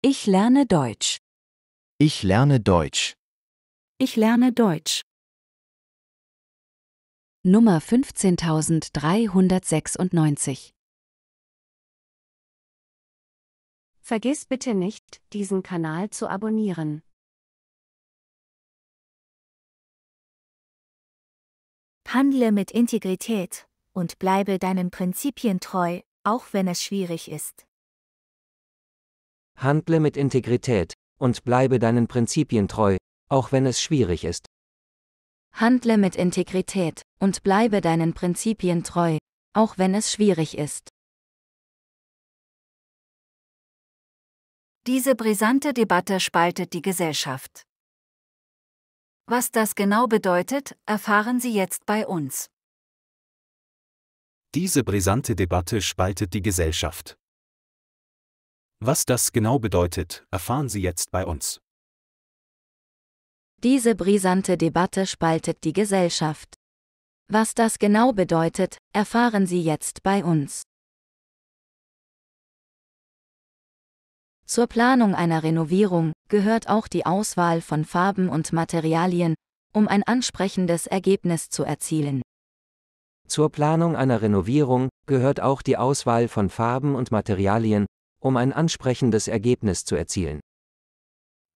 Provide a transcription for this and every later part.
Ich lerne Deutsch. Ich lerne Deutsch. Ich lerne Deutsch. Nummer 15396 Vergiss bitte nicht, diesen Kanal zu abonnieren. Handle mit Integrität und bleibe deinen Prinzipien treu, auch wenn es schwierig ist handle mit Integrität und bleibe deinen Prinzipien treu, auch wenn es schwierig ist. Handle mit Integrität und bleibe deinen Prinzipien treu, auch wenn es schwierig ist. Diese brisante Debatte spaltet die Gesellschaft. Was das genau bedeutet, erfahren Sie jetzt bei uns. Diese brisante Debatte spaltet die Gesellschaft. Was das genau bedeutet, erfahren Sie jetzt bei uns. Diese brisante Debatte spaltet die Gesellschaft. Was das genau bedeutet, erfahren Sie jetzt bei uns. Zur Planung einer Renovierung gehört auch die Auswahl von Farben und Materialien, um ein ansprechendes Ergebnis zu erzielen. Zur Planung einer Renovierung gehört auch die Auswahl von Farben und Materialien, um ein ansprechendes Ergebnis zu erzielen.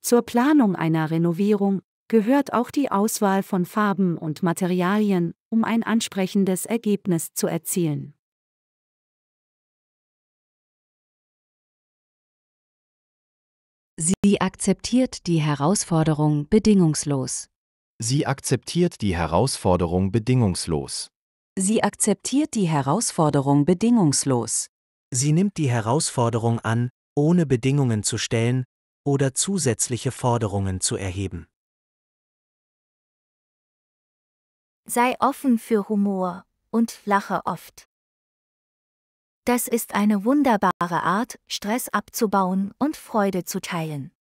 Zur Planung einer Renovierung gehört auch die Auswahl von Farben und Materialien, um ein ansprechendes Ergebnis zu erzielen. Sie akzeptiert die Herausforderung bedingungslos. Sie akzeptiert die Herausforderung bedingungslos. Sie akzeptiert die Herausforderung bedingungslos. Sie nimmt die Herausforderung an, ohne Bedingungen zu stellen oder zusätzliche Forderungen zu erheben. Sei offen für Humor und lache oft. Das ist eine wunderbare Art, Stress abzubauen und Freude zu teilen.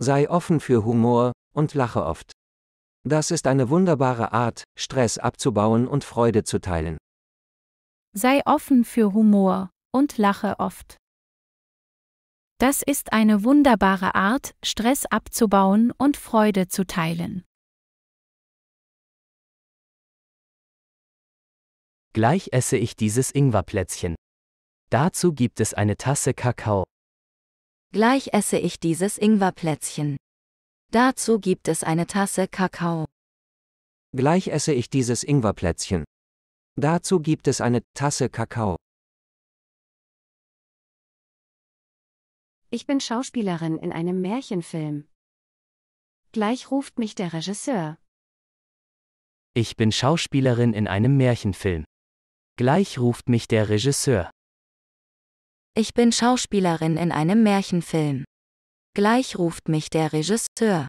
Sei offen für Humor und lache oft. Das ist eine wunderbare Art, Stress abzubauen und Freude zu teilen. Sei offen für Humor und lache oft. Das ist eine wunderbare Art, Stress abzubauen und Freude zu teilen. Gleich esse ich dieses Ingwerplätzchen. Dazu gibt es eine Tasse Kakao. Gleich esse ich dieses Ingwerplätzchen. Dazu gibt es eine Tasse Kakao. Gleich esse ich dieses Ingwerplätzchen. Dazu gibt es eine Tasse Kakao. Ich bin Schauspielerin in einem Märchenfilm. Gleich ruft mich der Regisseur. Ich bin Schauspielerin in einem Märchenfilm. Gleich ruft mich der Regisseur. Ich bin Schauspielerin in einem Märchenfilm. Gleich ruft mich der Regisseur.